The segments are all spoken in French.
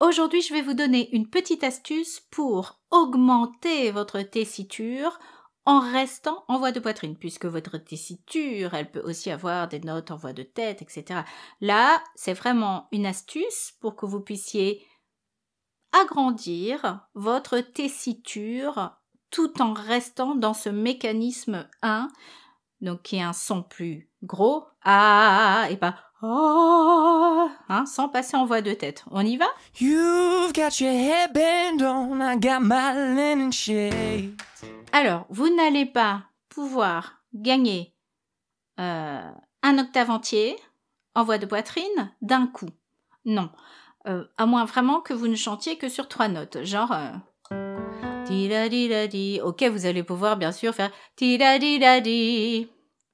Aujourd'hui, je vais vous donner une petite astuce pour augmenter votre tessiture en restant en voie de poitrine, puisque votre tessiture, elle peut aussi avoir des notes en voie de tête, etc. Là, c'est vraiment une astuce pour que vous puissiez agrandir votre tessiture tout en restant dans ce mécanisme 1 donc qui est un son plus gros, ah, et pas oh, sans passer en voix de tête. On y va Alors, vous n'allez pas pouvoir gagner euh, un octave entier en voix de poitrine d'un coup. Non. Euh, à moins vraiment que vous ne chantiez que sur trois notes, genre... Euh, ok, vous allez pouvoir bien sûr faire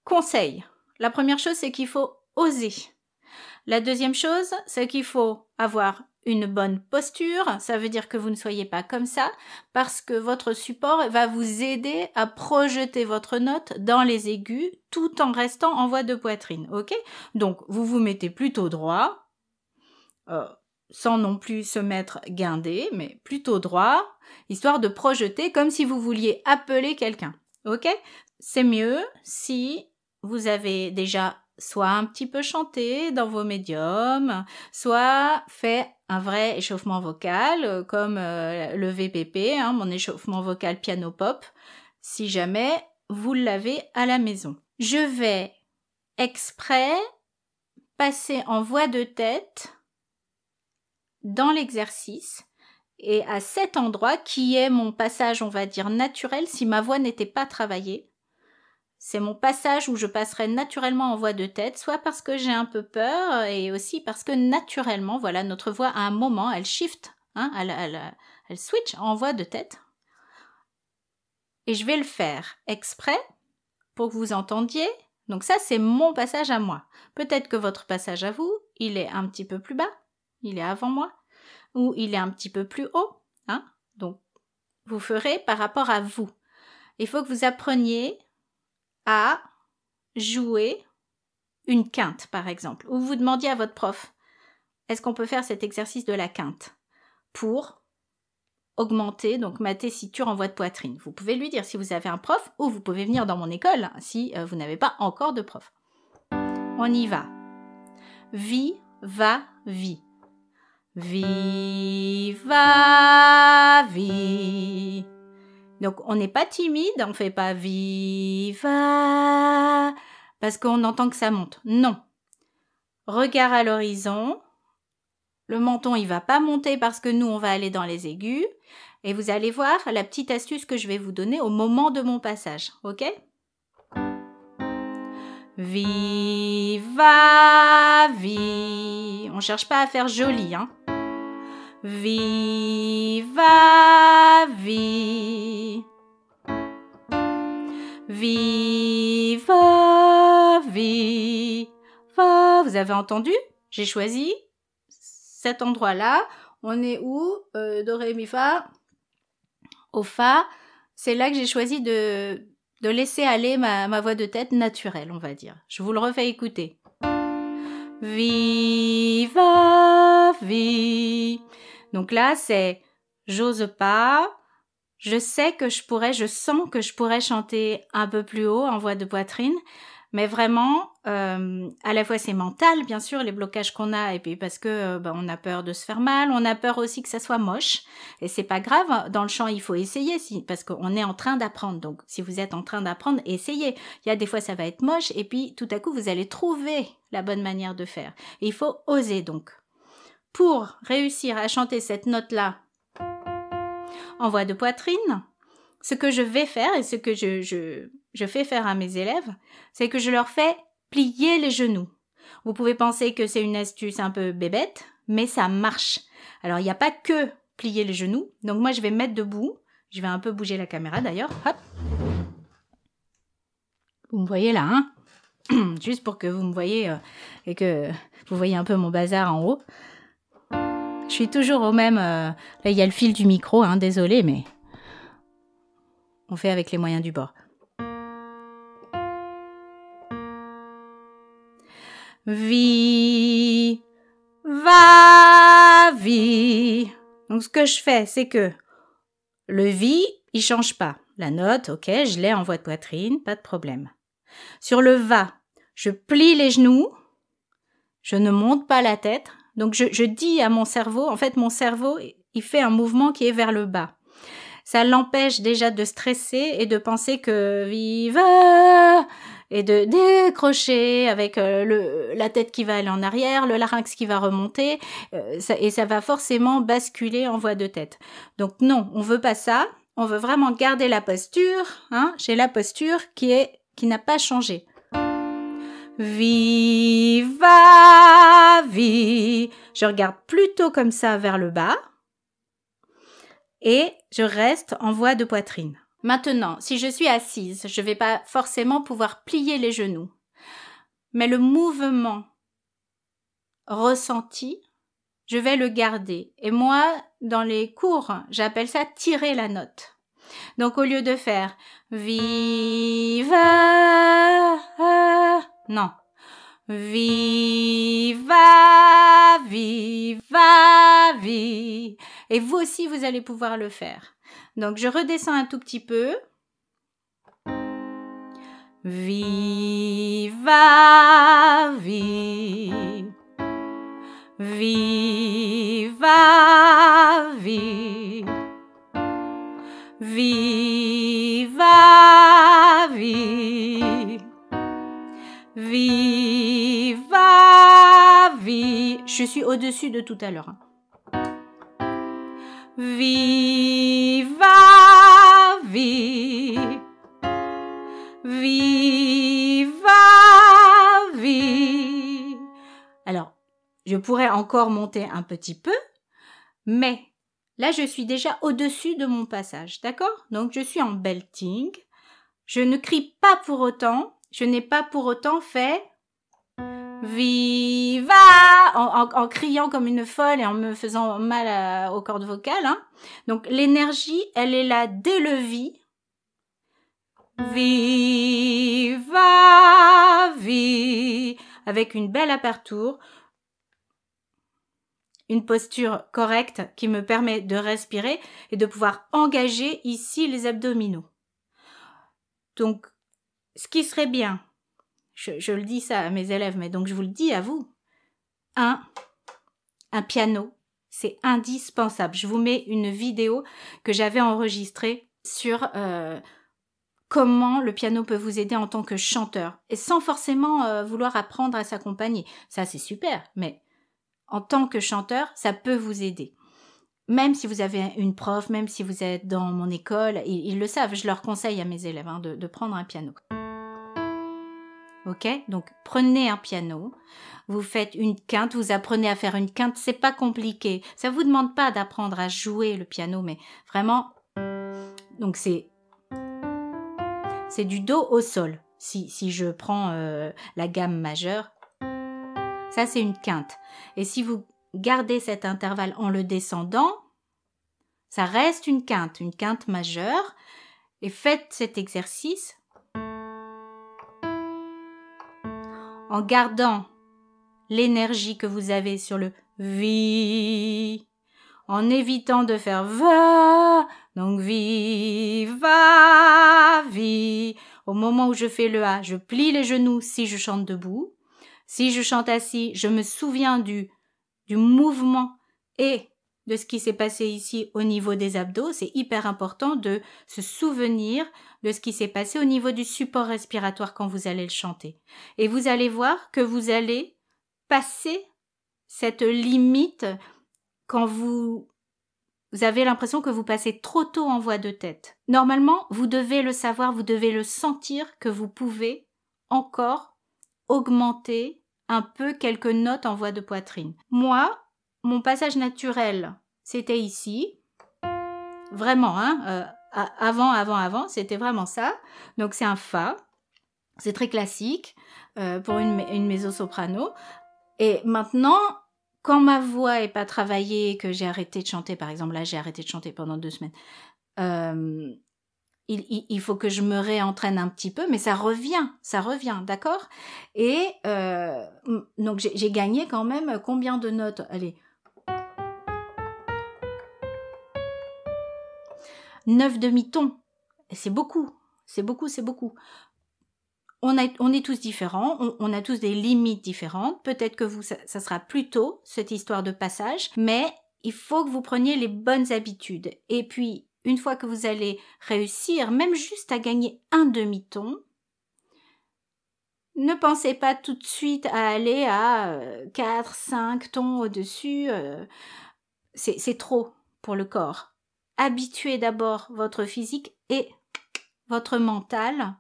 Conseil. La première chose, c'est qu'il faut oser. La deuxième chose, c'est qu'il faut avoir une bonne posture. Ça veut dire que vous ne soyez pas comme ça parce que votre support va vous aider à projeter votre note dans les aigus tout en restant en voie de poitrine. Ok? Donc, vous vous mettez plutôt droit. Euh, sans non plus se mettre guindé, mais plutôt droit, histoire de projeter comme si vous vouliez appeler quelqu'un. Ok C'est mieux si vous avez déjà soit un petit peu chanté dans vos médiums, soit fait un vrai échauffement vocal euh, comme euh, le VPP, hein, mon échauffement vocal piano pop, si jamais vous l'avez à la maison. Je vais exprès passer en voix de tête dans l'exercice et à cet endroit qui est mon passage, on va dire, naturel si ma voix n'était pas travaillée. C'est mon passage où je passerai naturellement en voix de tête, soit parce que j'ai un peu peur euh, et aussi parce que naturellement, voilà, notre voix à un moment, elle shift, hein, euh, elle, switch en voix de tête. Et je vais le faire exprès pour que vous entendiez. Donc ça, c'est mon passage à moi. Peut-être que votre passage à vous, il est un petit peu plus bas, il est avant moi, ou il est un petit peu plus haut. Hein. Donc, vous ferez par rapport à vous. Il faut que vous appreniez à jouer une quinte, par exemple, ou vous demandiez à votre prof, est-ce qu'on peut faire cet exercice de la quinte pour augmenter, donc ma tessiture en voix de poitrine. Vous pouvez lui dire si vous avez un prof ou vous pouvez venir dans mon école si euh, vous n'avez pas encore de prof. On y va. Vie, va, vie. va vie. Donc on n'est pas timide, on fait pas viva parce qu'on entend que ça monte. Non. Regard à l'horizon. Le menton, il va pas monter parce que nous, on va aller dans les aigus. Et vous allez voir la petite astuce que je vais vous donner au moment de mon passage. OK Viva vie. On cherche pas à faire joli, hein. Viva vie. Viva vie. Vous avez entendu J'ai choisi cet endroit-là. On est où Doré euh, Do, Ré, Mi, Fa Au Fa. C'est là que j'ai choisi de, laisser aller ma, ma voix de tête naturelle, on va dire. Je vous le refais écouter. Viva vie. Donc là, c'est j'ose pas, je sais que je pourrais, je sens que je pourrais chanter un peu plus haut en voix de poitrine, mais vraiment, euh, à la fois c'est mental, bien sûr, les blocages qu'on a, et puis parce que euh, bah, on a peur de se faire mal, on a peur aussi que ça soit moche, et c'est pas grave. Dans le chant, il faut essayer, parce qu'on est en train d'apprendre. Donc, si vous êtes en train d'apprendre, essayez. Il y a des fois ça va être moche, et puis tout à coup vous allez trouver la bonne manière de faire. il faut oser donc pour réussir à chanter cette note-là en voix de poitrine, ce que je vais faire et ce que je, fais faire à mes élèves, c'est que je leur fais plier les genoux. Vous pouvez penser que c'est une astuce un peu bébête, mais ça marche. Alors il n'y a pas que plier les genoux, donc moi je vais mettre debout, je vais un peu bouger la caméra d'ailleurs, Vous me voyez là, hein Juste pour que vous me voyez euh, et que vous voyez un peu mon bazar en haut. Je suis toujours au même. Euh, là, il y a le fil du micro, hein, désolé, mais on fait avec les moyens du bord. Vi, va, vi. Donc, ce que je fais, c'est que le vi, il change pas. La note, ok, je l'ai en voix de poitrine, pas de problème. Sur le va, je plie les genoux, je ne monte pas la tête, donc je, dis à mon cerveau, en fait mon cerveau, il fait un mouvement qui est vers le bas. Ça l'empêche déjà de stresser et de penser que vive et de décrocher avec euh, la tête qui va aller en arrière, le larynx qui va remonter, euh, et ça va forcément basculer en voie de tête. Donc non, on veut pas ça. On veut vraiment garder la posture, hein, chez la posture qui est qui n'a pas changé. Viva, vie. Je regarde plutôt comme ça vers le bas. Et je reste en voie de poitrine. Maintenant, si je suis assise, je ne vais pas forcément pouvoir plier les genoux. Mais le mouvement ressenti, je vais le garder. Et moi, dans les cours, j'appelle ça tirer la note. Donc au lieu de faire Viva non. Viva, viva, vie. Et vous aussi, vous allez pouvoir le faire. Donc, je redescends un tout petit peu. Viva, viva, viva. Je suis au-dessus de tout à l'heure. Hein. Viva, Vie. Viva, vie. Alors, je pourrais encore monter un petit peu, mais là, je suis déjà au-dessus de mon passage, d'accord Donc, je suis en belting. Je ne crie pas pour autant. Je n'ai pas pour autant fait Viva en, criant comme une folle et en me faisant mal euh, aux cordes vocales. Hein. Donc l'énergie, elle est là dès le vie. Viva, Viva, avec une belle aperture, une posture correcte qui me permet de respirer et de pouvoir engager ici les abdominaux. Donc, ce qui serait bien, je, le dis ça à mes élèves, mais donc je vous le dis à vous. Un, un piano, c'est indispensable. Je vous mets une vidéo que j'avais enregistrée sur euh, comment le piano peut vous aider en tant que chanteur, et sans forcément euh, vouloir apprendre à s'accompagner. Ça, c'est super, mais en tant que chanteur, ça peut vous aider. Même si vous avez une prof, même si vous êtes dans mon école, ils, ils le savent, je leur conseille à mes élèves hein, de prendre un piano. Ok Donc prenez un piano, vous faites une quinte, vous apprenez à faire une quinte, c'est pas compliqué. Ça vous demande pas d'apprendre à jouer le piano, mais vraiment. Donc c'est c'est du do au sol. Si, si je prends euh, la gamme majeure, ça c'est une quinte. Et si vous gardez cet intervalle en le descendant, ça reste une quinte, une quinte majeure. Et faites cet exercice en gardant l'énergie que vous avez sur le vi », en évitant de faire va, donc vi, va, vi ». Au moment où je fais le A, je plie les genoux si je chante debout. Si je chante assis, je me souviens du, du mouvement et de ce qui s'est passé ici au niveau des abdos. C'est hyper important de se souvenir de ce qui s'est passé au niveau du support respiratoire quand vous allez le chanter. Et vous allez voir que vous allez passer cette limite quand vous vous avez l'impression que vous passez trop tôt en voix de tête. Normalement, vous devez le savoir, vous devez le sentir que vous pouvez encore augmenter un peu quelques notes en voix de poitrine. Moi, mon passage naturel, c'était ici. Vraiment, hein, euh, avant, avant, avant, c'était vraiment ça. Donc c'est un Fa. C'est très classique euh, pour une, une mezzo-soprano. Et maintenant, quand ma voix est pas travaillée, que j'ai arrêté de chanter, par exemple, là j'ai arrêté de chanter pendant deux semaines, euh, il, faut que je me réentraîne un petit peu, mais ça revient, ça revient, d'accord Et donc j'ai gagné quand même combien de notes Allez, 9 demi-tons. C'est beaucoup, c'est beaucoup, c'est beaucoup. On, est tous différents, on, a tous des limites différentes. Peut-être que vous, ça, sera plus tôt, cette histoire de passage, mais il faut que vous preniez les bonnes habitudes. Et puis, une fois que vous allez réussir, même juste à gagner un demi-ton, ne pensez pas tout de suite à aller à 4, euh, 5 tons au-dessus. Euh. C'est trop pour le corps habituez d'abord votre physique et votre mental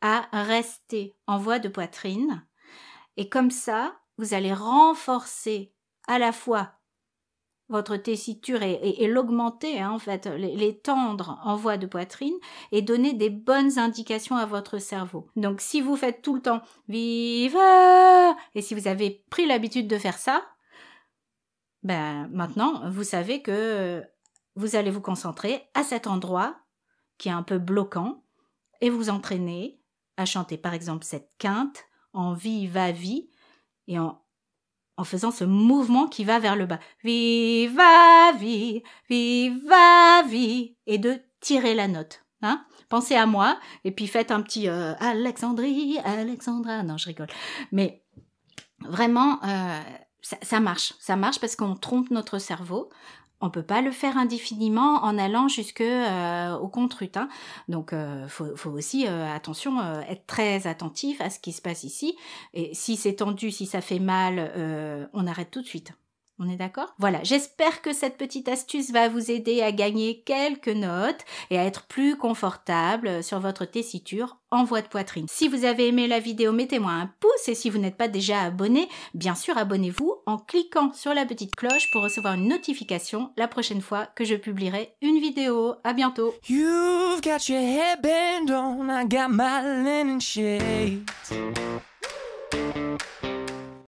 à rester en voie de poitrine. Et comme ça, vous allez renforcer à la fois votre tessiture et, l'augmenter, hein, en fait, l'étendre en voie de poitrine et donner des bonnes indications à votre cerveau. Donc, si vous faites tout le temps vive et si vous avez pris l'habitude de faire ça, ben, maintenant, vous savez que vous allez vous concentrer à cet endroit qui est un peu bloquant et vous entraîner à chanter par exemple cette quinte en viva vie et en, en faisant ce mouvement qui va vers le bas. Viva vie, viva vie et de tirer la note. Hein Pensez à moi et puis faites un petit euh, Alexandrie, Alexandra. Non, je rigole. Mais vraiment, euh, ça, marche. Ça marche parce qu'on trompe notre cerveau. On peut pas le faire indéfiniment en allant jusque euh, au contre rutin. Hein. Donc, euh, faut, aussi euh, attention, être très attentif à ce qui se passe ici. Et si c'est tendu, si ça fait mal, on arrête tout de suite. On est d'accord Voilà, j'espère que cette petite astuce va vous aider à gagner quelques notes et à être plus confortable sur votre tessiture en voix de poitrine. Si vous avez aimé la vidéo, mettez-moi un pouce et si vous n'êtes pas déjà abonné, bien sûr abonnez-vous en cliquant sur la petite cloche pour recevoir une notification la prochaine fois que je publierai une vidéo. À bientôt.